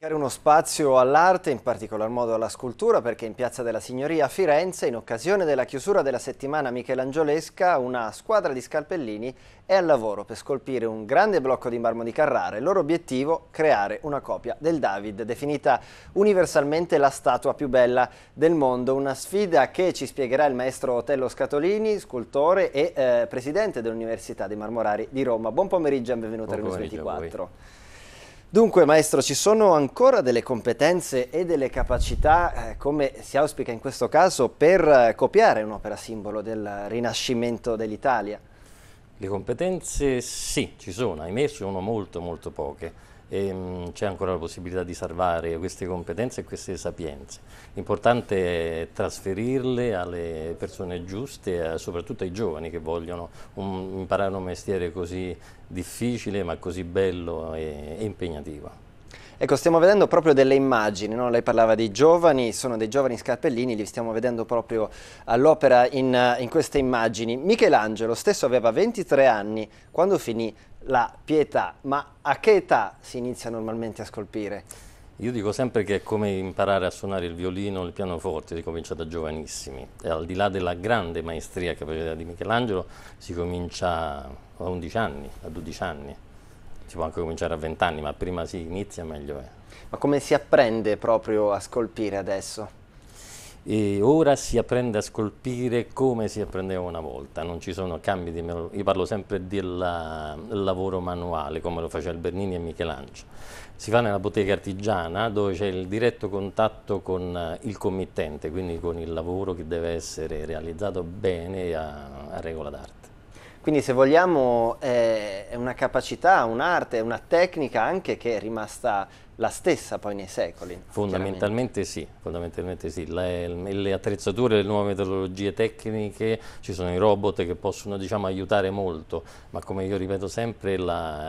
dedicare uno spazio all'arte, in particolar modo alla scultura, perché in Piazza della Signoria a Firenze, in occasione della chiusura della settimana michelangiolesca, una squadra di scalpellini è al lavoro per scolpire un grande blocco di marmo di Carrara. Il loro obiettivo, creare una copia del David, definita universalmente la statua più bella del mondo. Una sfida che ci spiegherà il maestro Otello Scatolini, scultore e eh, presidente dell'Università dei Marmorari di Roma. Buon pomeriggio e benvenuto Buon a Renus 24. Dunque maestro, ci sono ancora delle competenze e delle capacità, eh, come si auspica in questo caso, per eh, copiare un'opera simbolo del Rinascimento dell'Italia? Le competenze sì, ci sono, ahimè sono molto molto poche ehm, c'è ancora la possibilità di salvare queste competenze e queste sapienze. L'importante è trasferirle alle persone giuste, eh, soprattutto ai giovani che vogliono un, imparare un mestiere così difficile ma così bello e, e impegnativo. Ecco, stiamo vedendo proprio delle immagini, no? lei parlava dei giovani, sono dei giovani scarpellini, li stiamo vedendo proprio all'opera in, in queste immagini. Michelangelo stesso aveva 23 anni quando finì la pietà, ma a che età si inizia normalmente a scolpire? Io dico sempre che è come imparare a suonare il violino il pianoforte, si comincia da giovanissimi. E al di là della grande maestria che aveva di Michelangelo, si comincia a 11 anni, a 12 anni si può anche cominciare a 20 anni, ma prima si inizia meglio è. Ma come si apprende proprio a scolpire adesso? E ora si apprende a scolpire come si apprendeva una volta, non ci sono cambi di... io parlo sempre del lavoro manuale, come lo faceva Bernini e Michelangelo. Si fa nella bottega artigiana dove c'è il diretto contatto con eh, il committente, quindi con il lavoro che deve essere realizzato bene a, a regola d'arte. Quindi se vogliamo è una capacità, un'arte, una tecnica anche che è rimasta la stessa poi nei secoli. Fondamentalmente sì, fondamentalmente sì. Le, le, attrezzature, le nuove metodologie tecniche, ci sono i robot che possono diciamo, aiutare molto, ma come io ripeto sempre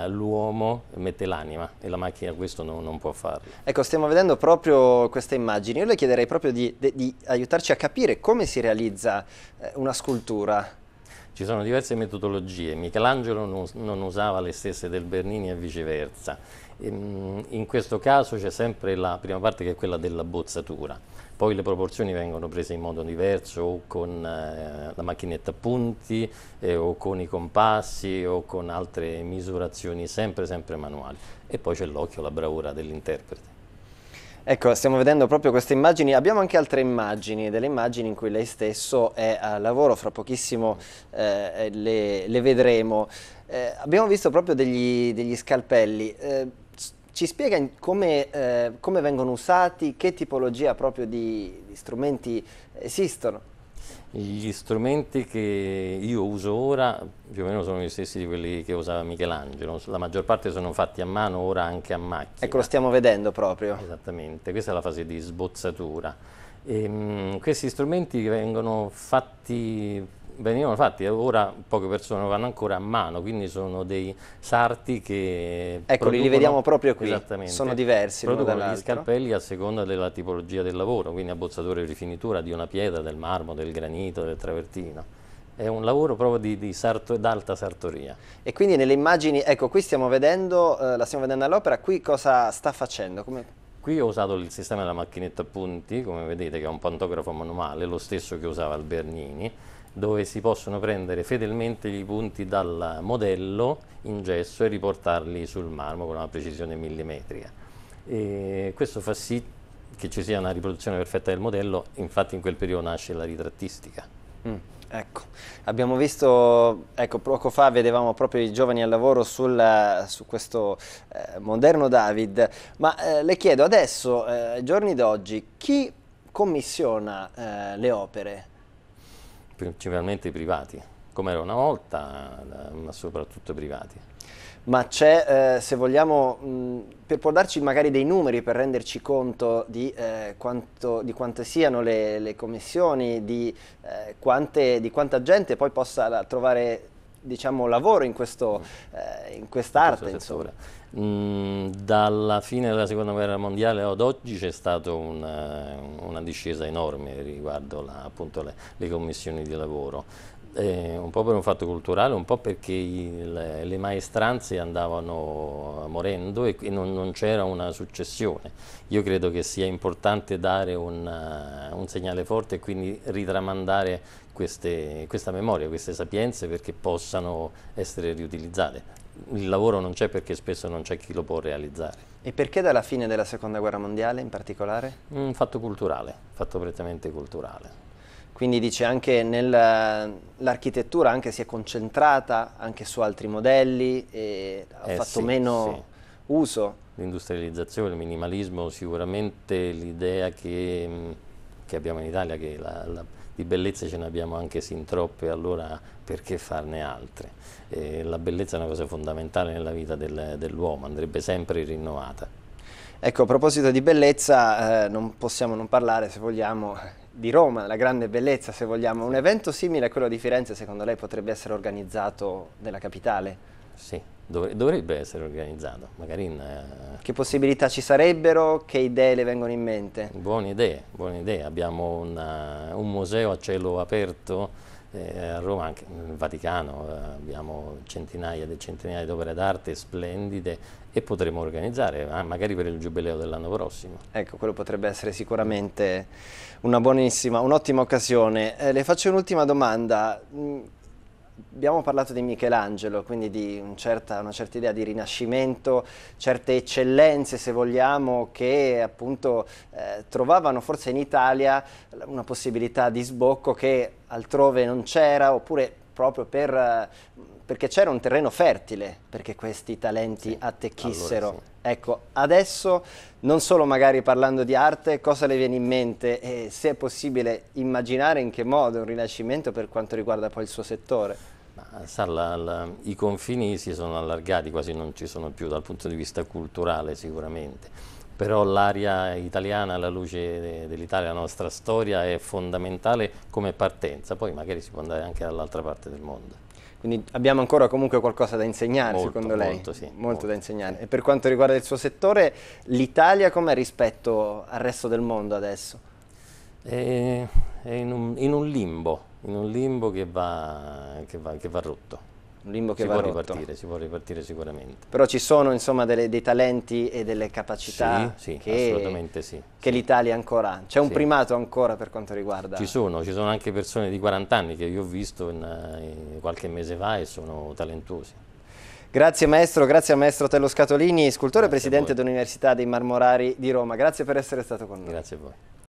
l'uomo mette l'anima e la macchina questo no, non può farlo. Ecco, stiamo vedendo proprio queste immagini, io le chiederei proprio di, di aiutarci a capire come si realizza eh, una scultura ci sono diverse metodologie, Michelangelo non, non usava le stesse del Bernini e viceversa. Ehm, in, questo caso c'è sempre la prima parte che è quella della bozzatura, poi le proporzioni vengono prese in modo diverso o con eh, la macchinetta a punti eh, o con i compassi o con altre misurazioni sempre sempre manuali e poi c'è l'occhio, la bravura dell'interprete. Ecco, stiamo vedendo proprio queste immagini, abbiamo anche altre immagini, delle immagini in cui lei stesso è a lavoro, fra pochissimo eh, eh, le, le, vedremo. Eh, abbiamo visto proprio degli, degli scalpelli, eh, ci spiega come, eh, come, vengono usati, che tipologia proprio di, di strumenti esistono? Gli strumenti che io uso ora più o meno sono gli stessi di quelli che usava Michelangelo, la maggior parte sono fatti a mano, ora anche a macchina. Ecco, lo stiamo vedendo proprio. Esattamente, questa è la fase di sbozzatura. E, ehm, mh, questi strumenti vengono fatti venivano fatti, eh, ora poche persone vanno ancora a mano, quindi sono dei sarti che... Ecco, li vediamo proprio qui, sono diversi. Producono gli scalpelli a seconda della tipologia del lavoro, quindi abbozzature di rifinitura di una pietra, del marmo, del granito, del travertino è un lavoro proprio di, di sarto, d'alta sartoria. E quindi nelle immagini, ecco qui stiamo vedendo, eh, la stiamo vedendo all'opera, qui cosa sta facendo? Come... Qui ho usato il sistema della macchinetta a punti, come vedete che è un pantografo manuale, lo stesso che usava Albernini, dove si possono prendere fedelmente i punti dal modello in gesso e riportarli sul marmo con una precisione millimetrica. E questo fa sì che ci sia una riproduzione perfetta del modello, infatti in quel periodo nasce la ritrattistica. Mm. Ecco, abbiamo visto, ecco, poco fa vedevamo proprio i giovani al lavoro sul, su questo eh, moderno David, ma eh, le chiedo adesso, eh, giorni d'oggi, chi commissiona eh, le opere? principalmente i privati, come era una volta, eh, ma soprattutto i privati. Ma c'è, eh, se vogliamo, mh, mm, per può darci magari dei numeri per renderci conto di, eh, quanto, di quante siano le, le commissioni, di, eh, quante, di quanta gente poi possa trovare diciamo, lavoro in quest'arte. Eh, in quest mm, dalla fine della seconda guerra mondiale ad oggi c'è stata una, eh, una, discesa enorme riguardo la, appunto, le, le, commissioni di lavoro. Eh, un po' per un fatto culturale, un po' perché il, le maestranze andavano morendo e, e non, non c'era una successione. Io credo che sia importante dare una, eh, un segnale forte e quindi ritramandare queste, questa memoria, queste sapienze perché possano essere riutilizzate. Il lavoro non c'è perché spesso non c'è chi lo può realizzare. E perché dalla fine della seconda guerra mondiale in particolare? Un fatto culturale, un fatto prettamente culturale. Quindi dice anche nell'architettura anche si è concentrata anche su altri modelli e ha eh, fatto sì, meno sì. uso. L'industrializzazione, il minimalismo, sicuramente l'idea che, mm, che, abbiamo in Italia, che la, la, di bellezze ce ne abbiamo anche sin troppe, allora perché farne altre? Eh, la bellezza è una cosa fondamentale nella vita del, dell'uomo, andrebbe sempre rinnovata. Ecco, a proposito di bellezza, eh, non possiamo non parlare, se vogliamo, di Roma, la grande bellezza se vogliamo. Un evento simile a quello di Firenze secondo lei potrebbe essere organizzato nella capitale? Sì, dovrebbe essere organizzato, magari in, eh... Che possibilità ci sarebbero? Che idee le vengono in mente? Buone idee, buone idee. Abbiamo una, eh, un museo a cielo aperto eh, a Roma, anche nel Vaticano, eh, abbiamo centinaia e centinaia di opere d'arte splendide e potremo organizzare, ah, magari per il giubileo dell'anno prossimo. Ecco, quello potrebbe essere sicuramente una buonissima, un'ottima occasione. Eh, le faccio un'ultima domanda mm, abbiamo parlato di Michelangelo, quindi di un certa, una certa idea di rinascimento, certe eccellenze se vogliamo che appunto eh, trovavano forse in Italia una possibilità di sbocco che altrove non c'era oppure proprio per, eh, perché c'era un terreno fertile perché questi talenti sì, attecchissero. Allora sì. Ecco, adesso non solo magari parlando di arte, cosa le viene in mente e se è possibile immaginare in che modo un rinascimento per quanto riguarda poi il suo settore? Sa, la, la, I confini si sono allargati, quasi non ci sono più dal punto di vista culturale sicuramente però l'aria italiana alla luce dell'Italia, la nostra storia è fondamentale come partenza, poi magari si può andare anche dall'altra parte del mondo. Quindi abbiamo ancora comunque qualcosa da insegnare molto, secondo lei? Molto, sì. Molto, molto, da insegnare. E per quanto riguarda il suo settore, l'Italia com'è rispetto al resto del mondo adesso? È, è in, un, in, un, limbo, in un limbo che va, che va, che va rotto un limbo che si va può rotto. ripartire, si può ripartire sicuramente. Però ci sono insomma delle, dei talenti e delle capacità sì, sì, che, sì, che l'Italia ancora ha c'è un primato ancora per quanto riguarda. Ci sono, ci sono anche persone di 40 anni che io ho visto in, in eh, qualche mese fa e sono talentuosi. Grazie maestro, grazie a maestro Tello Scatolini, scultore e presidente dell'Università dei Marmorari di Roma. Grazie per essere stato con noi. Grazie a voi.